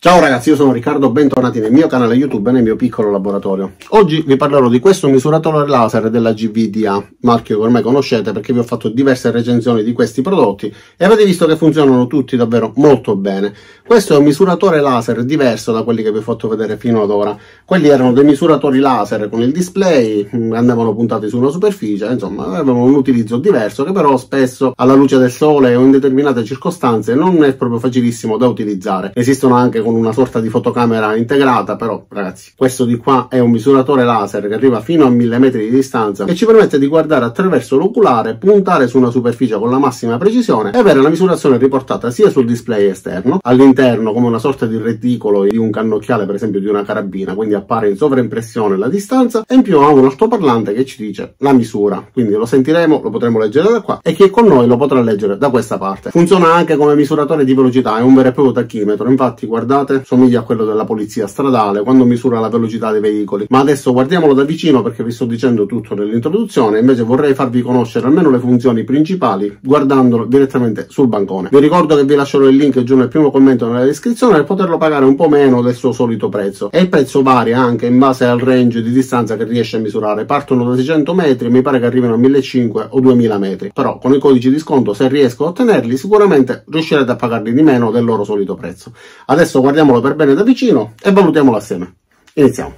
Ciao ragazzi, io sono Riccardo, bentornati nel mio canale YouTube e nel mio piccolo laboratorio. Oggi vi parlerò di questo misuratore laser della GVDA, marchio che ormai conoscete perché vi ho fatto diverse recensioni di questi prodotti e avete visto che funzionano tutti davvero molto bene. Questo è un misuratore laser diverso da quelli che vi ho fatto vedere fino ad ora. Quelli erano dei misuratori laser con il display, mm, andavano puntati su una superficie, insomma avevano un utilizzo diverso che però spesso alla luce del sole o in determinate circostanze non è proprio facilissimo da utilizzare. Esistono anche con una sorta di fotocamera integrata, però ragazzi, questo di qua è un misuratore laser che arriva fino a 1000 metri di distanza e ci permette di guardare attraverso l'oculare, puntare su una superficie con la massima precisione e avere la misurazione riportata sia sul display esterno, all'interno come una sorta di reticolo di un cannocchiale, per esempio di una carabina, quindi appare in sovraimpressione la distanza e in più ha un altoparlante che ci dice la misura, quindi lo sentiremo, lo potremo leggere da qua e chi è con noi lo potrà leggere da questa parte. Funziona anche come misuratore di velocità, è un vero e proprio tachimetro, infatti guardate pensate? Somiglia a quello della polizia stradale quando misura la velocità dei veicoli. Ma adesso guardiamolo da vicino perché vi sto dicendo tutto nell'introduzione, invece vorrei farvi conoscere almeno le funzioni principali guardandolo direttamente sul bancone. Vi ricordo che vi lascerò il link giù nel primo commento nella descrizione per poterlo pagare un po' meno del suo solito prezzo. E il prezzo varia anche in base al range di distanza che riesce a misurare. Partono da 600 metri, mi pare che arrivino a 1500 o 2000 metri. Però con i codici di sconto, se riesco a ottenerli, sicuramente riuscirete a pagarli di meno del loro solito prezzo. Adesso guardiamolo per bene da vicino e valutiamolo assieme. Iniziamo.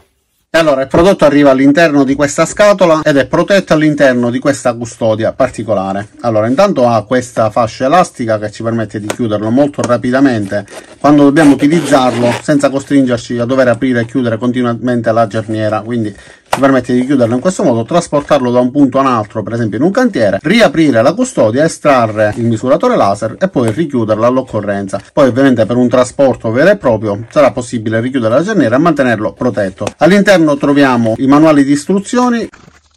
allora il prodotto arriva all'interno di questa scatola ed è protetto all'interno di questa custodia particolare. Allora intanto ha questa fascia elastica che ci permette di chiuderlo molto rapidamente quando dobbiamo utilizzarlo senza costringerci a dover aprire e chiudere continuamente la cerniera, quindi ci permette di chiuderlo in questo modo, trasportarlo da un punto a un altro, per esempio in un cantiere, riaprire la custodia, estrarre il misuratore laser e poi richiuderlo all'occorrenza. Poi ovviamente per un trasporto vero e proprio sarà possibile richiudere la cerniera e mantenerlo protetto. All'interno troviamo i manuali di istruzioni,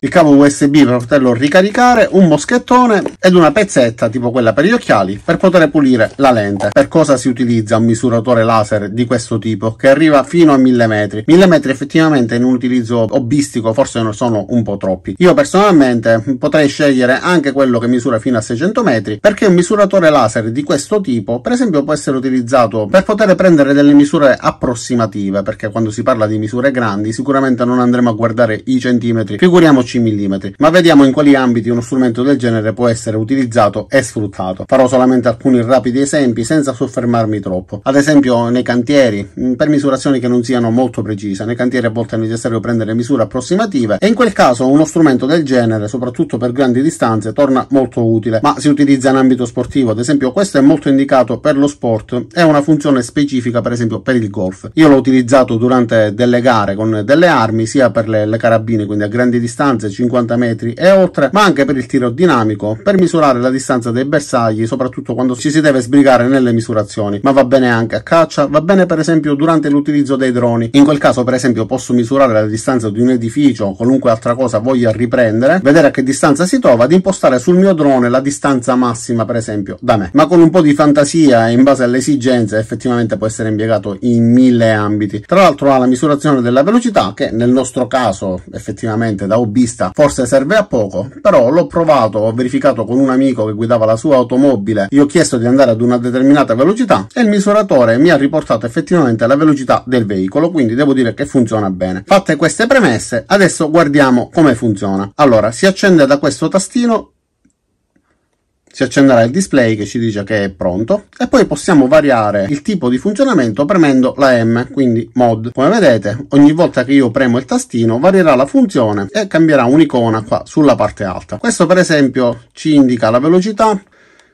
il cavo USB per poterlo ricaricare, un moschettone ed una pezzetta tipo quella per gli occhiali per poter pulire la lente. Per cosa si utilizza un misuratore laser di questo tipo che arriva fino a 1000 metri? 1000 metri effettivamente in un utilizzo hobbistico forse non sono un po' troppi. Io personalmente potrei scegliere anche quello che misura fino a 600 metri perché un misuratore laser di questo tipo per esempio può essere utilizzato per poter prendere delle misure approssimative perché quando si parla di misure grandi sicuramente non andremo a guardare i centimetri, figuriamoci 12 mm, ma vediamo in quali ambiti uno strumento del genere può essere utilizzato e sfruttato. Farò solamente alcuni rapidi esempi senza soffermarmi troppo. Ad esempio nei cantieri, mm, per misurazioni che non siano molto precise, nei cantieri a volte è necessario prendere misure approssimative e in quel caso uno strumento del genere, soprattutto per grandi distanze, torna molto utile, ma si utilizza in ambito sportivo, ad esempio questo è molto indicato per lo sport, è una funzione specifica per esempio per il golf. Io l'ho utilizzato durante delle gare con delle armi, sia per le, le carabine, quindi a grandi distanze, distanze 50 metri e oltre, ma anche per il tiro dinamico, per misurare la distanza dei bersagli, soprattutto quando ci si deve sbrigare nelle misurazioni, ma va bene anche a caccia, va bene per esempio durante l'utilizzo dei droni. In quel caso, per esempio, posso misurare la distanza di un edificio o qualunque altra cosa voglia riprendere, vedere a che distanza si trova ad impostare sul mio drone la distanza massima, per esempio, da me. Ma con un po' di fantasia e in base alle esigenze, effettivamente può essere impiegato in mille ambiti. Tra l'altro ha la misurazione della velocità che nel nostro caso effettivamente da hobby vista forse serve a poco, però l'ho provato, ho verificato con un amico che guidava la sua automobile, gli ho chiesto di andare ad una determinata velocità e il misuratore mi ha riportato effettivamente la velocità del veicolo, quindi devo dire che funziona bene. Fatte queste premesse, adesso guardiamo come funziona. Allora, si accende da questo tastino si accenderà il display che ci dice che è pronto e poi possiamo variare il tipo di funzionamento premendo la M, quindi mod. Come vedete, ogni volta che io premo il tastino varierà la funzione e cambierà un'icona qua sulla parte alta. Questo per esempio ci indica la velocità,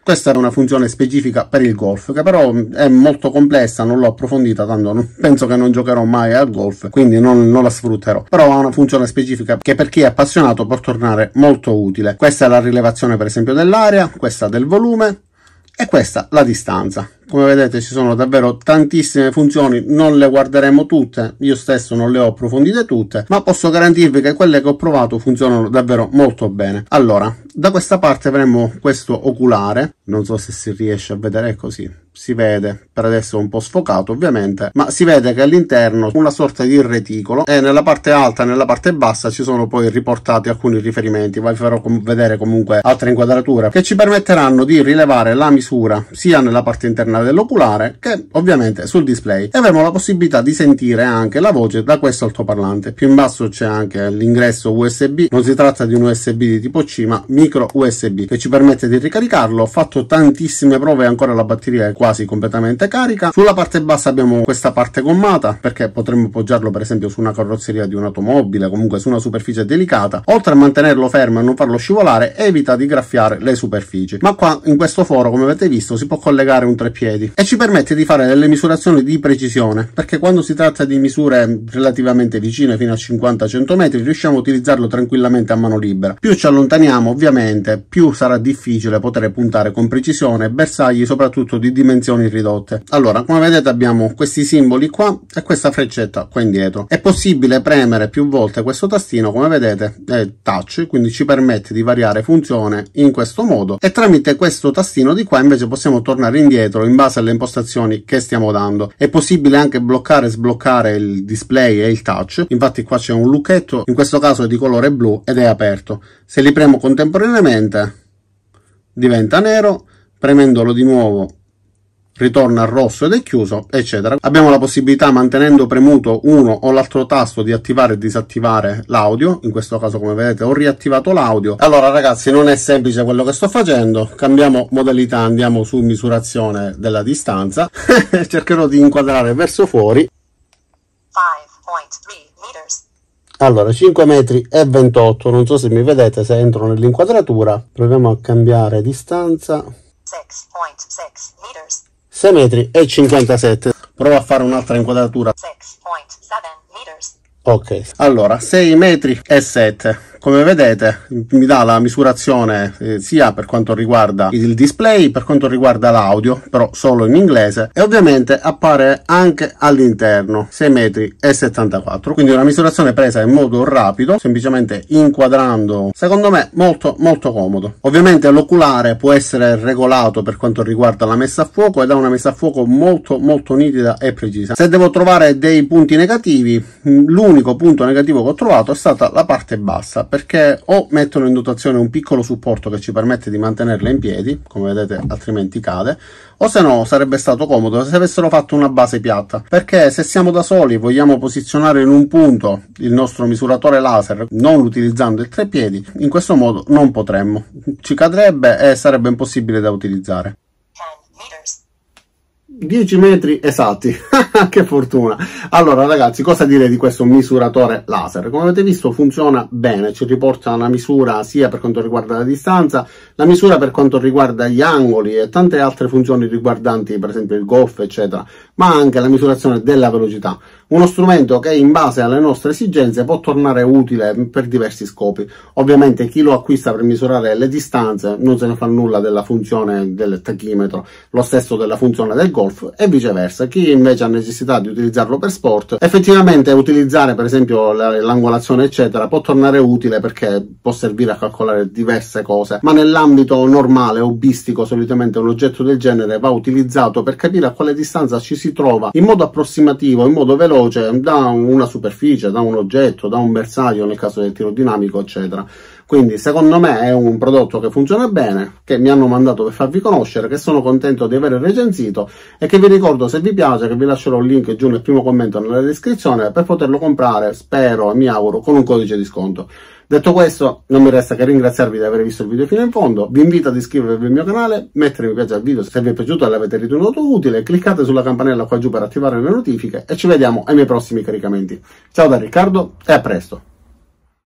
questa era una funzione specifica per il golf, che però mm, è molto complessa, non l'ho approfondita, tanto non, penso che non giocherò mai al golf, quindi non, non la sfrutterò. Però ha una funzione specifica che per chi è appassionato può tornare molto utile. Questa è la rilevazione per esempio dell'area, questa del volume, e questa la distanza come vedete ci sono davvero tantissime funzioni non le guarderemo tutte io stesso non le ho approfondite tutte ma posso garantirvi che quelle che ho provato funzionano davvero molto bene allora da questa parte avremo questo oculare non so se si riesce a vedere così si vede, per adesso un po' sfocato ovviamente, ma si vede che all'interno una sorta di reticolo e nella parte alta e nella parte bassa ci sono poi riportati alcuni riferimenti, vi farò com vedere comunque altre inquadrature che ci permetteranno di rilevare la misura sia nella parte interna dell'oculare che ovviamente sul display e avremo la possibilità di sentire anche la voce da questo altoparlante. Più in basso c'è anche l'ingresso USB, non si tratta di un USB di tipo C ma micro USB che ci permette di ricaricarlo, ho fatto tantissime prove ancora la batteria è qua quasi completamente carica. Sulla parte bassa abbiamo questa parte gommata perché potremmo poggiarlo per esempio su una carrozzeria di un'automobile, comunque su una superficie delicata. Oltre a mantenerlo fermo e non farlo scivolare, evita di graffiare le superfici. Ma qua in questo foro, come avete visto, si può collegare un treppiedi e ci permette di fare delle misurazioni di precisione perché quando si tratta di misure relativamente vicine fino a 50-100 metri riusciamo a utilizzarlo tranquillamente a mano libera. Più ci allontaniamo ovviamente più sarà difficile poter puntare con precisione bersagli soprattutto di dimensioni dimensioni ridotte allora come vedete abbiamo questi simboli qua e questa freccetta qua indietro è possibile premere più volte questo tastino come vedete è touch quindi ci permette di variare funzione in questo modo e tramite questo tastino di qua invece possiamo tornare indietro in base alle impostazioni che stiamo dando è possibile anche bloccare e sbloccare il display e il touch infatti qua c'è un lucchetto in questo caso è di colore blu ed è aperto se li premo contemporaneamente diventa nero premendolo di nuovo ritorna rosso ed è chiuso, eccetera. Abbiamo la possibilità, mantenendo premuto uno o l'altro tasto, di attivare e disattivare l'audio. In questo caso, come vedete, ho riattivato l'audio. Allora, ragazzi, non è semplice quello che sto facendo. Cambiamo modalità, andiamo su misurazione della distanza. Cercherò di inquadrare verso fuori. 5.3 Allora, 5 metri e 28, non so se mi vedete se entro nell'inquadratura. Proviamo a cambiare distanza. 6.6 meters. 6 metri e 57. Provo a fare un'altra inquadratura. 6.7 meters. Ok, allora 6 metri e 7 come vedete mi dà la misurazione eh, sia per quanto riguarda il display per quanto riguarda l'audio però solo in inglese e ovviamente appare anche all'interno 6 metri e 74 quindi una misurazione presa in modo rapido semplicemente inquadrando secondo me molto molto comodo ovviamente l'oculare può essere regolato per quanto riguarda la messa a fuoco ed ha una messa a fuoco molto molto nitida e precisa se devo trovare dei punti negativi mm, l'unico punto negativo che ho trovato è stata la parte bassa perché o mettono in dotazione un piccolo supporto che ci permette di mantenerla in piedi, come vedete altrimenti cade, o se no sarebbe stato comodo se avessero fatto una base piatta, perché se siamo da soli e vogliamo posizionare in un punto il nostro misuratore laser non utilizzando il tre piedi, in questo modo non potremmo, ci cadrebbe e sarebbe impossibile da utilizzare. 10 metri esatti che fortuna allora ragazzi cosa dire di questo misuratore laser come avete visto funziona bene ci riporta una misura sia per quanto riguarda la distanza la misura per quanto riguarda gli angoli e tante altre funzioni riguardanti per esempio il golf eccetera ma anche la misurazione della velocità, uno strumento che in base alle nostre esigenze può tornare utile per diversi scopi. Ovviamente chi lo acquista per misurare le distanze non se ne fa nulla della funzione del tachimetro, lo stesso della funzione del golf e viceversa. Chi invece ha necessità di utilizzarlo per sport, effettivamente utilizzare per esempio l'angolazione eccetera può tornare utile perché può servire a calcolare diverse cose, ma nell'ambito normale, hobbistico, solitamente un oggetto del genere va utilizzato per capire a quale distanza ci si si trova in modo approssimativo, in modo veloce da una superficie, da un oggetto, da un bersaglio nel caso del tiro dinamico, eccetera. Quindi secondo me è un prodotto che funziona bene, che mi hanno mandato per farvi conoscere, che sono contento di aver recensito e che vi ricordo se vi piace che vi lascerò il link giù nel primo commento nella descrizione per poterlo comprare, spero e mi auguro, con un codice di sconto. Detto questo, non mi resta che ringraziarvi di aver visto il video fino in fondo, vi invito ad iscrivervi al mio canale, mettere mi piace al video se vi è piaciuto e l'avete ritenuto utile, cliccate sulla campanella qua giù per attivare le notifiche e ci vediamo ai miei prossimi caricamenti. Ciao da Riccardo e a presto!